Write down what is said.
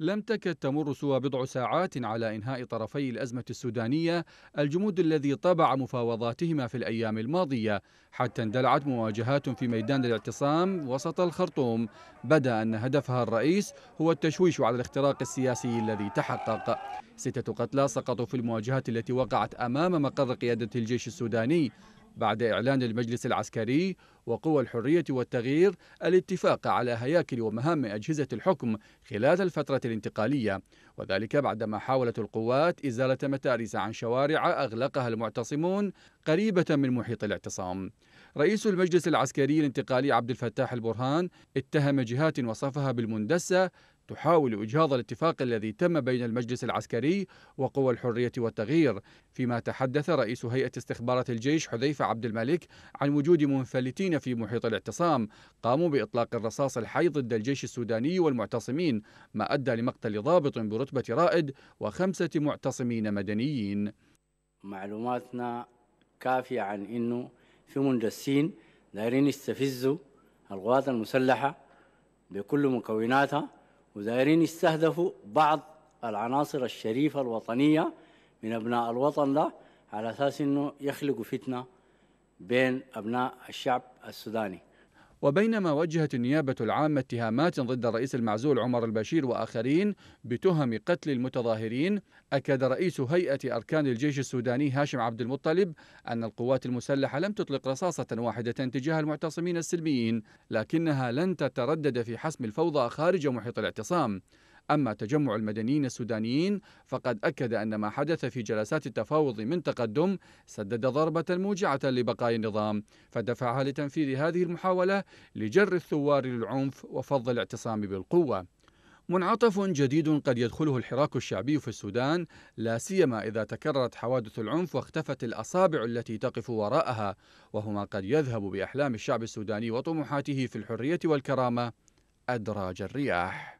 لم تكد تمر سوى بضع ساعات على إنهاء طرفي الأزمة السودانية الجمود الذي طبع مفاوضاتهما في الأيام الماضية حتى اندلعت مواجهات في ميدان الاعتصام وسط الخرطوم بدا أن هدفها الرئيس هو التشويش على الاختراق السياسي الذي تحقق ستة قتلى سقطوا في المواجهات التي وقعت أمام مقر قيادة الجيش السوداني بعد إعلان المجلس العسكري وقوى الحرية والتغيير الاتفاق على هياكل ومهام أجهزة الحكم خلال الفترة الانتقالية وذلك بعدما حاولت القوات إزالة متارس عن شوارع أغلقها المعتصمون قريبة من محيط الاعتصام رئيس المجلس العسكري الانتقالي عبد الفتاح البرهان اتهم جهات وصفها بالمندسة تحاول إجهاض الاتفاق الذي تم بين المجلس العسكري وقوى الحرية والتغيير فيما تحدث رئيس هيئة استخبارات الجيش حذيفة عبد الملك عن وجود منفلتين في محيط الاعتصام قاموا بإطلاق الرصاص الحي ضد الجيش السوداني والمعتصمين ما أدى لمقتل ضابط برتبة رائد وخمسة معتصمين مدنيين معلوماتنا كافية عن أنه في مندسين دايرين يستفزوا القوات المسلحة بكل مكوناتها ودايرين يستهدفوا بعض العناصر الشريفة الوطنية من أبناء الوطن ده على أساس أنه يخلقوا فتنة بين أبناء الشعب السوداني وبينما وجهت النيابة العامة اتهامات ضد الرئيس المعزول عمر البشير وآخرين بتهم قتل المتظاهرين أكد رئيس هيئة أركان الجيش السوداني هاشم عبد المطلب أن القوات المسلحة لم تطلق رصاصة واحدة تجاه المعتصمين السلميين لكنها لن تتردد في حسم الفوضى خارج محيط الاعتصام أما تجمع المدنيين السودانيين فقد أكد أن ما حدث في جلسات التفاوض من تقدم سدد ضربة موجعة لبقايا النظام فدفعها لتنفيذ هذه المحاولة لجر الثوار للعنف وفض الاعتصام بالقوة منعطف جديد قد يدخله الحراك الشعبي في السودان لا سيما اذا تكررت حوادث العنف واختفت الاصابع التي تقف وراءها وهما قد يذهب باحلام الشعب السوداني وطموحاته في الحريه والكرامه ادراج الرياح